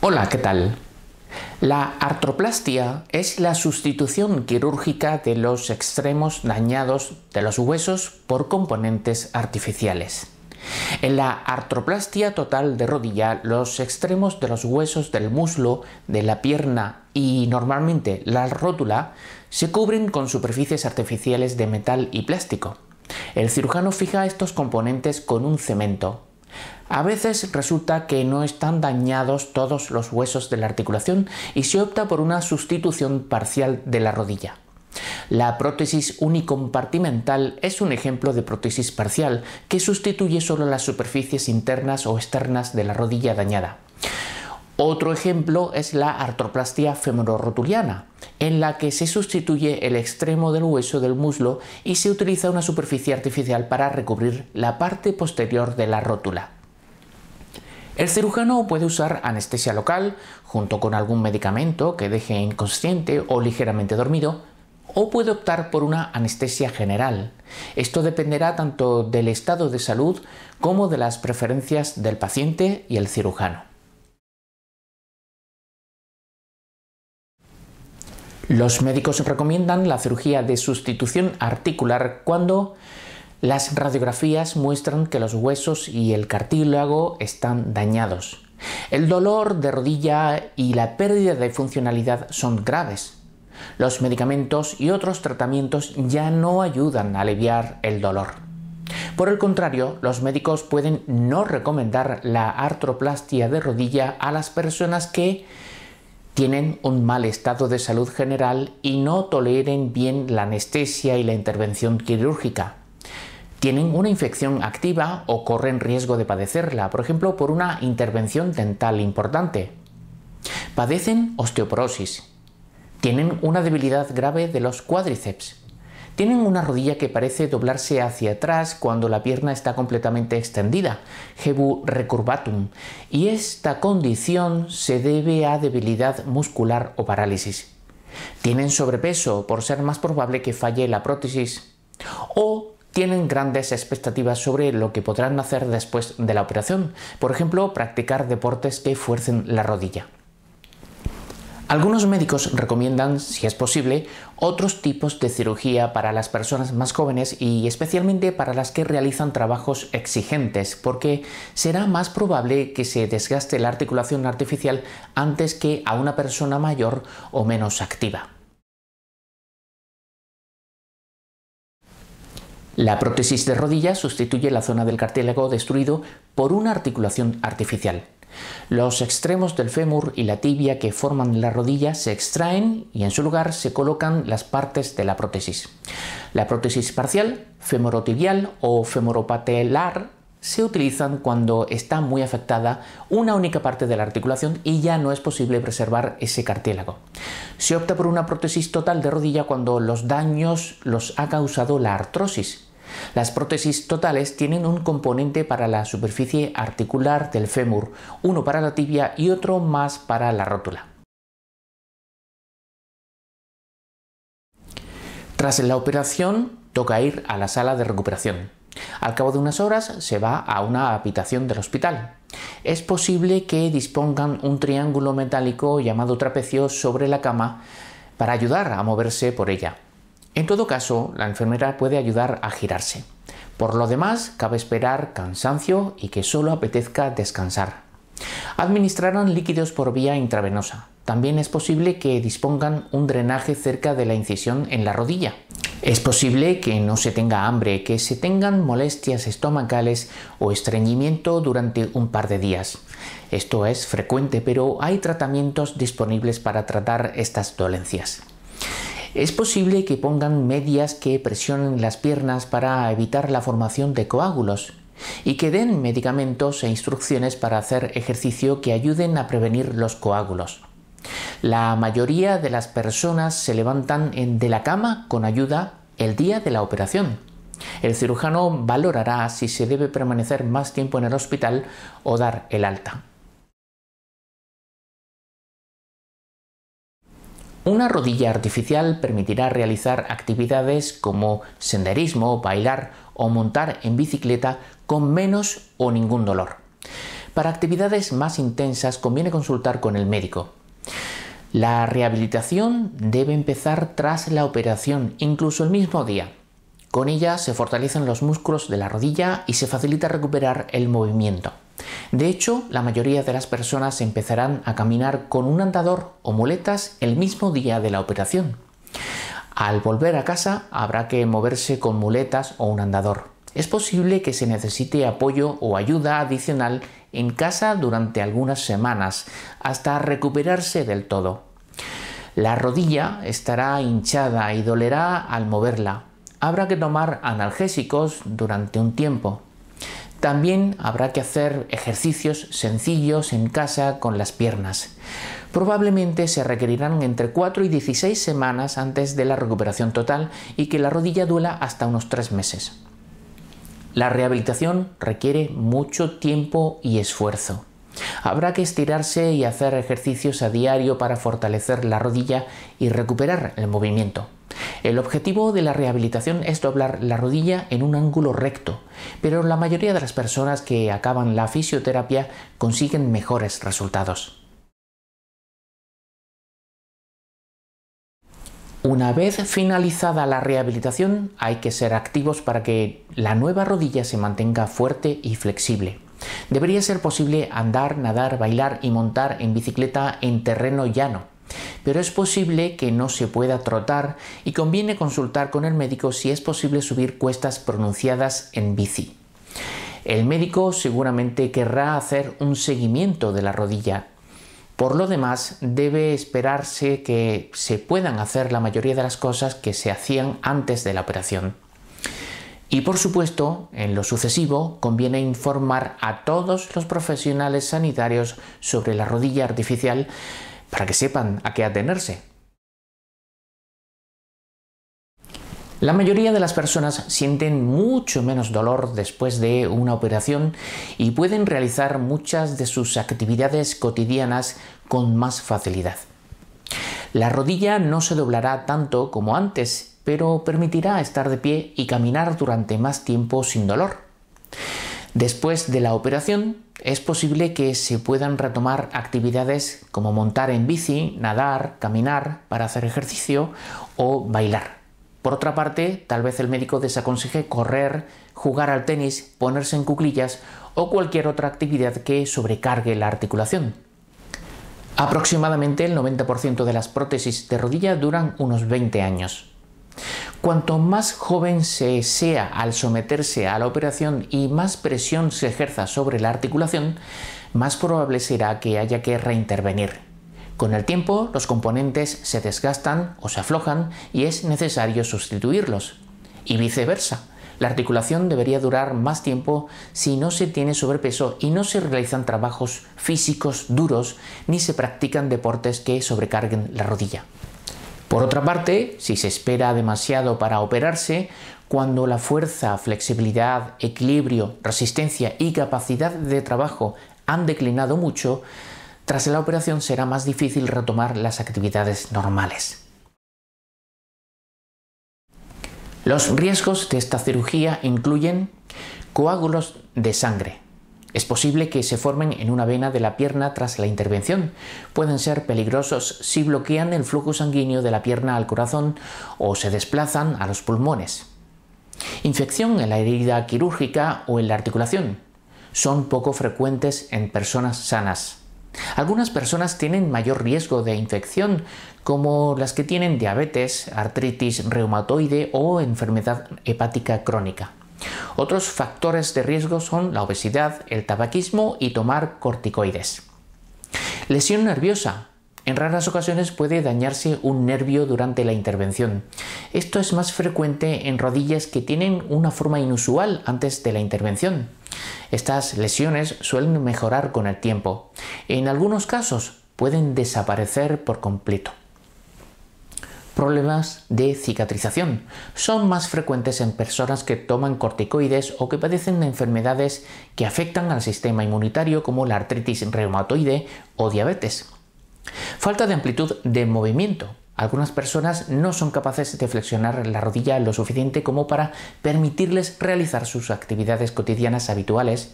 Hola, ¿qué tal? La artroplastia es la sustitución quirúrgica de los extremos dañados de los huesos por componentes artificiales. En la artroplastia total de rodilla, los extremos de los huesos del muslo, de la pierna y normalmente la rótula se cubren con superficies artificiales de metal y plástico. El cirujano fija estos componentes con un cemento, a veces resulta que no están dañados todos los huesos de la articulación y se opta por una sustitución parcial de la rodilla. La prótesis unicompartimental es un ejemplo de prótesis parcial que sustituye solo las superficies internas o externas de la rodilla dañada. Otro ejemplo es la artroplastia femororotuliana, en la que se sustituye el extremo del hueso del muslo y se utiliza una superficie artificial para recubrir la parte posterior de la rótula. El cirujano puede usar anestesia local junto con algún medicamento que deje inconsciente o ligeramente dormido, o puede optar por una anestesia general. Esto dependerá tanto del estado de salud como de las preferencias del paciente y el cirujano. Los médicos recomiendan la cirugía de sustitución articular cuando las radiografías muestran que los huesos y el cartílago están dañados. El dolor de rodilla y la pérdida de funcionalidad son graves. Los medicamentos y otros tratamientos ya no ayudan a aliviar el dolor. Por el contrario, los médicos pueden no recomendar la artroplastia de rodilla a las personas que tienen un mal estado de salud general y no toleren bien la anestesia y la intervención quirúrgica. Tienen una infección activa o corren riesgo de padecerla, por ejemplo, por una intervención dental importante. Padecen osteoporosis. Tienen una debilidad grave de los cuádriceps tienen una rodilla que parece doblarse hacia atrás cuando la pierna está completamente extendida, hebu recurvatum, y esta condición se debe a debilidad muscular o parálisis. Tienen sobrepeso por ser más probable que falle la prótesis. O tienen grandes expectativas sobre lo que podrán hacer después de la operación, por ejemplo, practicar deportes que fuercen la rodilla. Algunos médicos recomiendan, si es posible, otros tipos de cirugía para las personas más jóvenes y especialmente para las que realizan trabajos exigentes, porque será más probable que se desgaste la articulación artificial antes que a una persona mayor o menos activa. La prótesis de rodilla sustituye la zona del cartílago destruido por una articulación artificial. Los extremos del fémur y la tibia que forman la rodilla se extraen y en su lugar se colocan las partes de la prótesis. La prótesis parcial, femorotibial o femoropatelar se utilizan cuando está muy afectada una única parte de la articulación y ya no es posible preservar ese cartílago. Se opta por una prótesis total de rodilla cuando los daños los ha causado la artrosis, las prótesis totales tienen un componente para la superficie articular del fémur, uno para la tibia y otro más para la rótula. Tras la operación, toca ir a la sala de recuperación. Al cabo de unas horas se va a una habitación del hospital. Es posible que dispongan un triángulo metálico llamado trapecio sobre la cama para ayudar a moverse por ella. En todo caso, la enfermera puede ayudar a girarse. Por lo demás, cabe esperar cansancio y que solo apetezca descansar. Administrarán líquidos por vía intravenosa. También es posible que dispongan un drenaje cerca de la incisión en la rodilla. Es posible que no se tenga hambre, que se tengan molestias estomacales o estreñimiento durante un par de días. Esto es frecuente, pero hay tratamientos disponibles para tratar estas dolencias. Es posible que pongan medias que presionen las piernas para evitar la formación de coágulos y que den medicamentos e instrucciones para hacer ejercicio que ayuden a prevenir los coágulos. La mayoría de las personas se levantan de la cama con ayuda el día de la operación. El cirujano valorará si se debe permanecer más tiempo en el hospital o dar el alta. Una rodilla artificial permitirá realizar actividades como senderismo, bailar o montar en bicicleta con menos o ningún dolor. Para actividades más intensas conviene consultar con el médico. La rehabilitación debe empezar tras la operación, incluso el mismo día. Con ella se fortalecen los músculos de la rodilla y se facilita recuperar el movimiento. De hecho, la mayoría de las personas empezarán a caminar con un andador o muletas el mismo día de la operación. Al volver a casa habrá que moverse con muletas o un andador. Es posible que se necesite apoyo o ayuda adicional en casa durante algunas semanas, hasta recuperarse del todo. La rodilla estará hinchada y dolerá al moverla. Habrá que tomar analgésicos durante un tiempo. También habrá que hacer ejercicios sencillos en casa con las piernas. Probablemente se requerirán entre 4 y 16 semanas antes de la recuperación total y que la rodilla duela hasta unos 3 meses. La rehabilitación requiere mucho tiempo y esfuerzo. Habrá que estirarse y hacer ejercicios a diario para fortalecer la rodilla y recuperar el movimiento. El objetivo de la rehabilitación es doblar la rodilla en un ángulo recto, pero la mayoría de las personas que acaban la fisioterapia consiguen mejores resultados. Una vez finalizada la rehabilitación hay que ser activos para que la nueva rodilla se mantenga fuerte y flexible. Debería ser posible andar, nadar, bailar y montar en bicicleta en terreno llano, pero es posible que no se pueda trotar y conviene consultar con el médico si es posible subir cuestas pronunciadas en bici. El médico seguramente querrá hacer un seguimiento de la rodilla. Por lo demás, debe esperarse que se puedan hacer la mayoría de las cosas que se hacían antes de la operación. Y por supuesto, en lo sucesivo, conviene informar a todos los profesionales sanitarios sobre la rodilla artificial para que sepan a qué atenerse. La mayoría de las personas sienten mucho menos dolor después de una operación y pueden realizar muchas de sus actividades cotidianas con más facilidad. La rodilla no se doblará tanto como antes pero permitirá estar de pie y caminar durante más tiempo sin dolor. Después de la operación, es posible que se puedan retomar actividades como montar en bici, nadar, caminar para hacer ejercicio o bailar. Por otra parte, tal vez el médico desaconseje correr, jugar al tenis, ponerse en cuclillas o cualquier otra actividad que sobrecargue la articulación. Aproximadamente el 90% de las prótesis de rodilla duran unos 20 años. Cuanto más joven se sea al someterse a la operación y más presión se ejerza sobre la articulación, más probable será que haya que reintervenir. Con el tiempo, los componentes se desgastan o se aflojan y es necesario sustituirlos. Y viceversa. La articulación debería durar más tiempo si no se tiene sobrepeso y no se realizan trabajos físicos duros ni se practican deportes que sobrecarguen la rodilla. Por otra parte, si se espera demasiado para operarse, cuando la fuerza, flexibilidad, equilibrio, resistencia y capacidad de trabajo han declinado mucho, tras la operación será más difícil retomar las actividades normales. Los riesgos de esta cirugía incluyen coágulos de sangre, es posible que se formen en una vena de la pierna tras la intervención. Pueden ser peligrosos si bloquean el flujo sanguíneo de la pierna al corazón o se desplazan a los pulmones. Infección en la herida quirúrgica o en la articulación. Son poco frecuentes en personas sanas. Algunas personas tienen mayor riesgo de infección, como las que tienen diabetes, artritis reumatoide o enfermedad hepática crónica. Otros factores de riesgo son la obesidad, el tabaquismo y tomar corticoides. Lesión nerviosa. En raras ocasiones puede dañarse un nervio durante la intervención. Esto es más frecuente en rodillas que tienen una forma inusual antes de la intervención. Estas lesiones suelen mejorar con el tiempo. En algunos casos pueden desaparecer por completo problemas de cicatrización. Son más frecuentes en personas que toman corticoides o que padecen enfermedades que afectan al sistema inmunitario como la artritis reumatoide o diabetes. Falta de amplitud de movimiento. Algunas personas no son capaces de flexionar la rodilla lo suficiente como para permitirles realizar sus actividades cotidianas habituales,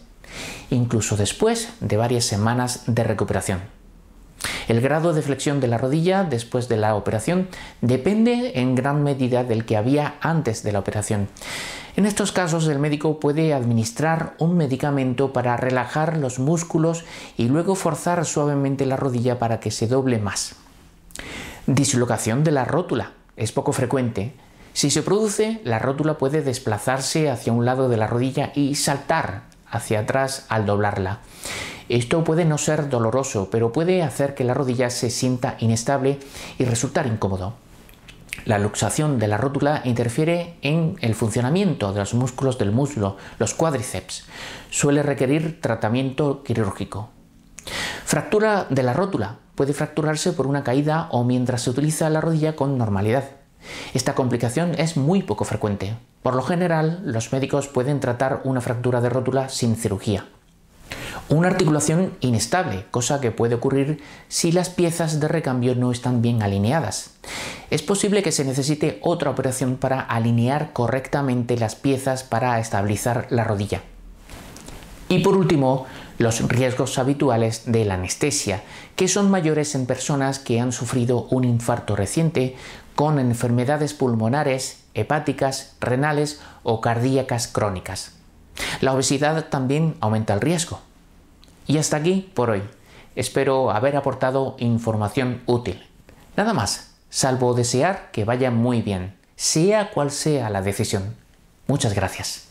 incluso después de varias semanas de recuperación. El grado de flexión de la rodilla después de la operación depende en gran medida del que había antes de la operación. En estos casos el médico puede administrar un medicamento para relajar los músculos y luego forzar suavemente la rodilla para que se doble más. Dislocación de la rótula. Es poco frecuente. Si se produce, la rótula puede desplazarse hacia un lado de la rodilla y saltar hacia atrás al doblarla. Esto puede no ser doloroso, pero puede hacer que la rodilla se sienta inestable y resultar incómodo. La luxación de la rótula interfiere en el funcionamiento de los músculos del muslo, los cuádriceps. Suele requerir tratamiento quirúrgico. Fractura de la rótula. Puede fracturarse por una caída o mientras se utiliza la rodilla con normalidad. Esta complicación es muy poco frecuente. Por lo general, los médicos pueden tratar una fractura de rótula sin cirugía una articulación inestable, cosa que puede ocurrir si las piezas de recambio no están bien alineadas. Es posible que se necesite otra operación para alinear correctamente las piezas para estabilizar la rodilla. Y por último, los riesgos habituales de la anestesia, que son mayores en personas que han sufrido un infarto reciente, con enfermedades pulmonares, hepáticas, renales o cardíacas crónicas. La obesidad también aumenta el riesgo. Y hasta aquí por hoy. Espero haber aportado información útil. Nada más, salvo desear que vaya muy bien, sea cual sea la decisión. Muchas gracias.